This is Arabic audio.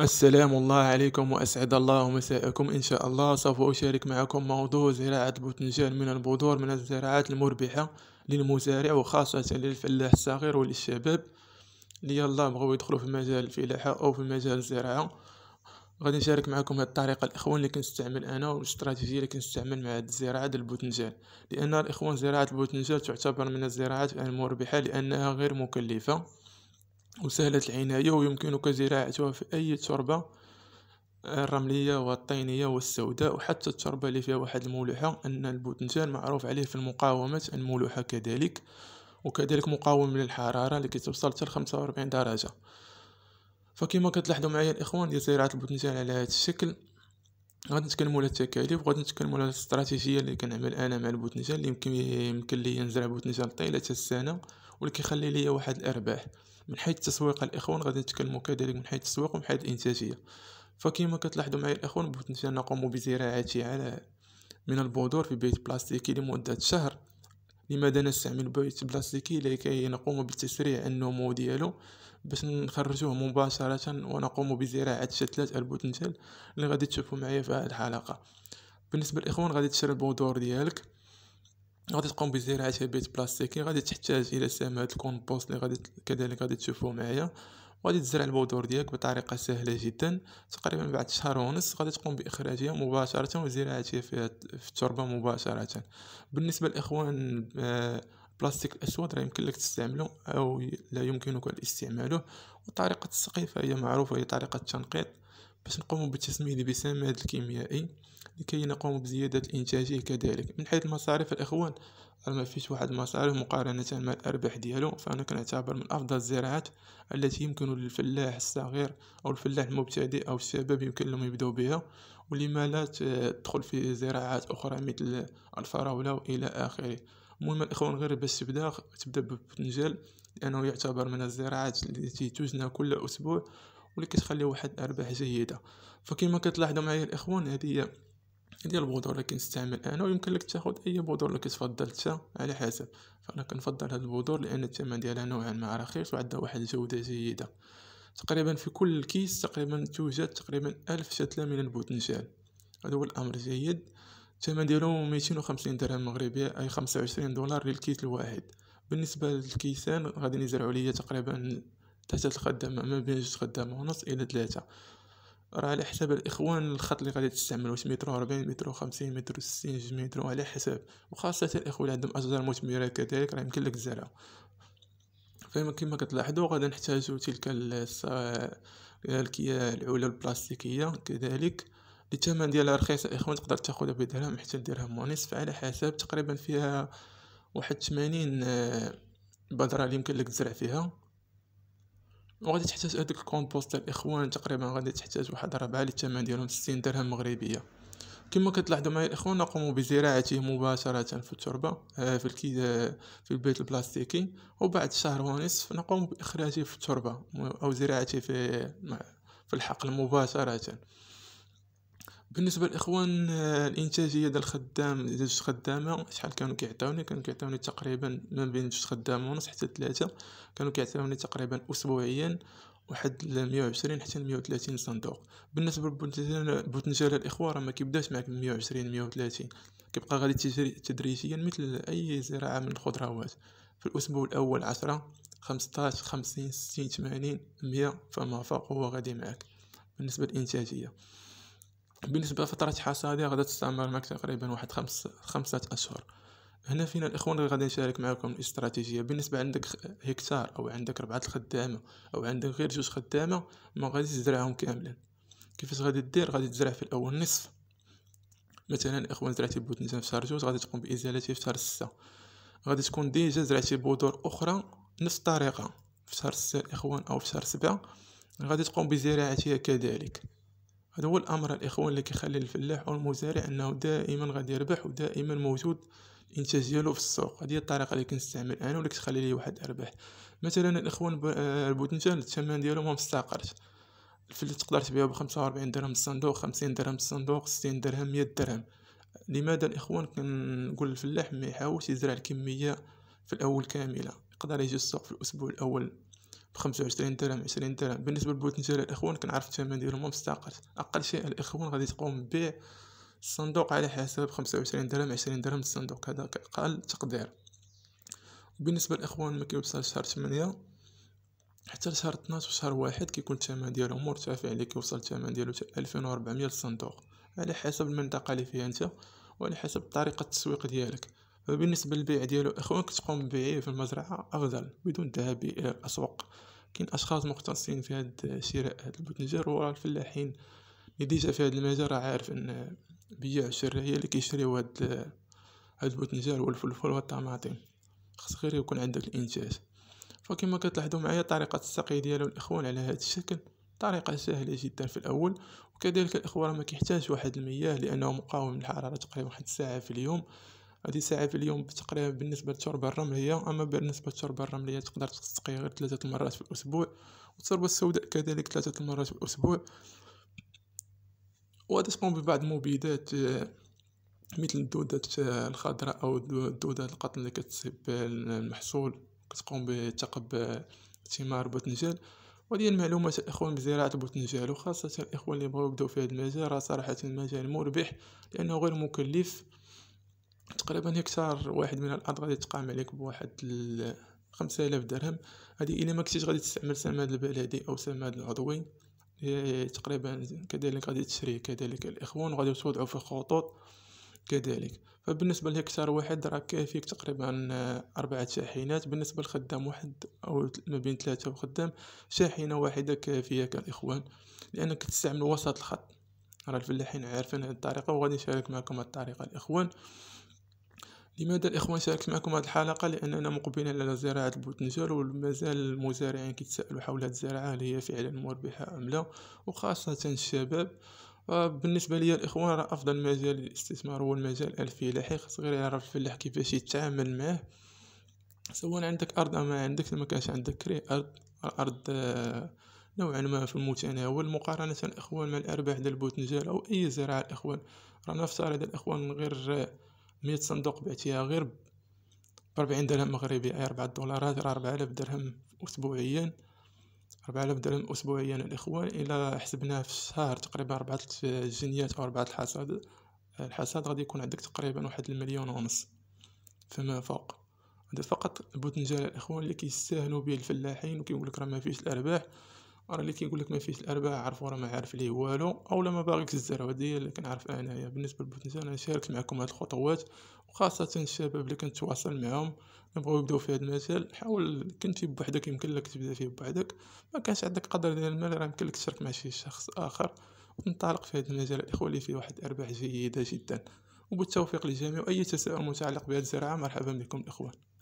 السلام الله عليكم وأسعد الله مساءكم إن شاء الله سوف أشارك معكم موضوع زراعة البوتنجان من البذور من الزراعات المربحة للمزارع وخاصة للفلاح الصغير وللشباب اللي يلا بغاو يدخلوا في مجال الفلاحة أو في مجال الزراعة غادي نشارك معكم هذه الطريقة الإخوان اللي كنستعمل أنا والاستراتيجية اللي كنستعمل مع الزراعة البوتنجان لأن الإخوان زراعة البوتنجان تعتبر من الزراعات المربحة لأنها غير مكلفة وسهلة العناية ويمكنك زراعتها في أي تربة الرملية والطينية والسوداء وحتى التربة اللي فيها واحد الملوحة أن البوتنجان معروف عليه في المقاومة الملوحة كذلك وكذلك مقاوم للحرارة اللي كتوصل حتى 45 درجة فكما كتلاحظوا معايا الإخوان ديال زراعة البوتنجان على هذا الشكل غادي نتكلموا على التكاليف وغادي نتكلموا على الاستراتيجيه اللي كنعمل انا مع البوتنجان اللي يمكن يمكن لي نزرع بوتنجان طيله السنه واللي كيخلي ليا واحد الارباح من حيث التسويق الاخوان غادي نتكلموا كذلك من حيث التسويق ومن حيث الانتاجيه فكما كتلاحظوا معايا الاخوان بوتنسيا نقوم بزراعه على من البذور في بيت بلاستيكي لمده شهر لماذا نستعمل بيت بلاستيكي لكي نقوم بتسريع النمو ديالو باش نخرجوه مباشرة ونقوم بزراعة شتلات البوتنشال اللي غادي تشوفوا معايا في هذه الحلقة بالنسبة للإخوان غادي تشري البذور ديالك غادي تقوم بزراعه بيت بلاستيكي غادي تحتاج الى سماد الكومبوست اللي غادي كذلك غادي تشوفوه معايا وغادي تزرع البودور ديالك بطريقه سهله جدا تقريبا بعد شهر ونص غادي تقوم باخراجها مباشره وزراعتها في التربه مباشره بالنسبه لإخوان آه، البلاستيك الاسود راه يمكن لك تستعمله او لا يمكنك استعماله وطريقه السقيفة هي معروفه هي طريقه التنقيط باش نقوم بالتسميد بسماد الكيميائي لكي نقوم بزيادة إنتاجه كذلك من حيث المصاريف الإخوان ما فيش واحد المصاريف مقارنة مع الأرباح ديالو فأنا كنعتبر من أفضل الزراعات التي يمكن للفلاح الصغير أو الفلاح المبتدئ أو الشباب يمكن لهم يبدأوا بها ولما لا تدخل في زراعات أخرى مثل الفراولة وإلى آخره المهم الإخوان غير باش تبدا تبدا بالبتنجان لأنه يعتبر من الزراعات التي تجنى كل أسبوع واللي كتخلي واحد الأرباح جيدة فكما كتلاحظوا معايا الإخوان هذه ديال البودره اللي كنستعمل انا ويمكن لك تاخذ اي بودره اللي كتفضل انت على حسب فانا كنفضل هاد البودره لان الثمن ديالها نوعا ما رخيص وعندها واحد الجوده جيده تقريبا في كل كيس تقريبا توجد تقريبا ألف شتله من البوتنجال هذا هو الامر جيد الثمن ديالو 250 درهم مغربيه اي 25 دولار للكيس الواحد بالنسبه للكيسان غادي يزرعوا ليا تقريبا تحت الخدامه ما بين جوج خدامه ونص الى ثلاثه راه على حساب الاخوان الخط اللي غادي تستعمل واش مترو 40 مترو 50 مترو 60 جوج مترو على حساب وخاصه الاخوه اللي عندهم اشجار مثمره كذلك راه يمكن لك تزرعها فما كما كتلاحظوا غادي نحتاجوا تلك الكيا العولة البلاستيكيه كذلك الثمن ديالها رخيص الاخوان تقدر تاخذها بدرهم حتى درهم ونصف على حساب تقريبا فيها واحد 80 آه، بذره اللي يمكن لك تزرع فيها وغادي تحتاج هذاك الكومبوست تاع الاخوان تقريبا غادي تحتاج واحد 4 للثمن ديالهم 60 درهم مغربيه كما كتلاحظوا معايا الاخوان نقوم بزراعته مباشره في التربه آه، في الكي آه، في البيت البلاستيكي وبعد شهر ونصف نقوم باخراجه في التربه او زراعته في في الحقل مباشره بالنسبه للاخوان آه، الانتاجيه ديال الخدام ديال الخدامه شحال كانوا كيعطيوني كانوا كيعطيوني تقريبا ما بين جوج خدام ونص حتى ثلاثه كانوا كيعطيوني تقريبا اسبوعيا واحد 120 حتى 130 صندوق بالنسبه للبوتنجال الاخوه راه ما كيبداش معك 120 130 كيبقى غادي تدريجيا مثل اي زراعه من الخضروات في الاسبوع الاول 10 15 50 60 80 100 فما فوق هو غادي معك بالنسبه للانتاجيه بالنسبه لفتره حصاد هذه تستمر معك تقريبا واحد خمس خمسة اشهر هنا فينا الاخوان اللي غادي نشارك معكم الاستراتيجيه بالنسبه عندك هكتار او عندك ربعه الخدامه او عندك غير جوج خدامه ما غادي تزرعهم كاملا كيفاش غادي دير غادي تزرع في الاول نصف مثلا الاخوان زرعتي بوتنجان في شهر جوج غادي تقوم بازالته في شهر ستة غادي تكون ديجا زرعتي بذور اخرى نفس الطريقه في شهر ستة الاخوان او في شهر سبعة غادي تقوم بزراعتها كذلك هذا هو الامر الاخوان اللي كيخلي الفلاح او المزارع انه دائما غادي يربح ودائما موجود الانتاج ديالو في السوق هذه الطريقه اللي كنستعمل انا واللي كتخلي لي واحد الارباح مثلا الاخوان آه، البوتنجان الثمن ديالو ما مستقرش الفلة تقدر تبيعها ب 45 درهم الصندوق 50 درهم الصندوق 60 درهم 100 درهم لماذا الاخوان كنقول الفلاح ما يحاولش يزرع الكميه في الاول كامله يقدر يجي السوق في الاسبوع الاول بخمسة وعشرين درهم عشرين درهم بالنسبة للبوتنجالة الإخوان كنعرف الثمن ديالهم مستقر أقل شيء الإخوان غادي تقوم ببيع الصندوق على حسب خمسة وعشرين درهم عشرين درهم الصندوق هذا كأقل تقدير بالنسبة للإخوان ما كيوصل شهر ثمانية حتى شهر 12 وشهر واحد كيكون الثمن ديالهم مرتفع اللي كيوصل الثمن ديالو ألفين وربعمية الصندوق على حسب المنطقة اللي فيها نتا وعلى حسب طريقة التسويق ديالك بالنسبه للبيع ديالو اخوان كتقوم ببيعه في المزرعه افضل بدون الذهاب الى الاسواق كاين اشخاص مختصين في هاد شراء هاد البوتنجان وراه الفلاحين اللي ديجا في هاد المجال راه عارف ان بياع الشراء هي اللي كيشريو هاد هاد البوتنجان والفلفل والطماطم خص غير يكون عندك الانتاج فكما كتلاحظوا معايا طريقه السقي ديالو الاخوان على هاد الشكل طريقة سهلة جدا في الأول وكذلك الإخوة ما كيحتاج واحد المياه لأنه مقاوم للحرارة تقريبا واحد الساعة في اليوم هذه ساعه في اليوم تقريبا بالنسبه للتربه الرمليه اما بالنسبه للتربه الرمليه تقدر تسقي غير ثلاثه مرات في الاسبوع والتربه السوداء كذلك ثلاثه مرات في الاسبوع تقوم ببعض المبيدات آه، مثل الدودة آه، الخضراء او الدودة القطن اللي كتصيب المحصول كتقوم بثقب آه، ثمار بوتنجال وهذه المعلومات الاخوان بزراعه البوتنجال وخاصه الاخوان اللي بغاو يبداو في هذا المجال راه صراحه المجال مربح لانه غير مكلف تقريبا هكتار واحد من الارض غادي تقام عليك بواحد خمسة الاف درهم هادي الا ما كنتيش غادي تستعمل سماد البلدي او سماد العضوي تقريبا كذلك غادي تشري كذلك الاخوان وغادي توضعوا في خطوط كذلك فبالنسبة لهكتار واحد راه كافيك تقريبا أربعة شاحنات بالنسبة لخدام واحد أو ما بين ثلاثة وخدام شاحنة واحدة كافية كالإخوان لأنك تستعمل وسط الخط راه الفلاحين عارفين هذه الطريقة وغادي نشارك معكم الطريقة الإخوان لماذا الإخوان شاركت معكم هذه الحلقة لأننا مقبلين على زراعة البوتنجال ومازال المزارعين كيتسائلوا حول هذه الزراعة هل هي فعلا مربحة أم لا وخاصة الشباب آه، بالنسبة لي الإخوان راه أفضل مجال للاستثمار هو المجال الفلاحي خاص غير يعرف الفلاح كيفاش يتعامل معاه سواء عندك أرض أم ما عندك ما كانش عندك كري أرض الأرض آه، نوعا ما في المتناول مقارنة الإخوان مع الأرباح ديال البوتنجال أو أي زراعة الإخوان رانا نفترض الإخوان من غير مية صندوق بعتيها غير بربعين درهم مغربي أي ربعة دولارات راه آلاف درهم أسبوعيا آلاف درهم أسبوعيا الإخوان إلا حسبناه في الشهر تقريبا ربعة الجنيات أو ربعة الحصاد الحصاد غادي يكون عندك تقريبا واحد المليون ونص فما فوق هذا فقط البوتنجال الإخوان اللي كيستاهلوا به الفلاحين وكيقول لك راه ما فيش الأرباح راه اللي كيقول لك ما فيهش الارباح عرفوا راه ما عارف ليه والو اولا ما باغيكش الزرع هذه اللي كنعرف انايا بالنسبه للبوتنسان انا شاركت معكم هذه الخطوات وخاصه الشباب اللي كنتواصل معاهم نبغيو يبداو في هذا المجال حاول كنتي بوحدك يمكن لك تبدا فيه بوحدك ما كانش عندك قدر ديال المال راه يمكن لك تشارك مع شي شخص اخر ونطلق في هذا المجال الاخوه اللي فيه واحد الارباح جيده جدا وبالتوفيق للجميع واي تساؤل متعلق بهذه الزراعه مرحبا بكم الاخوان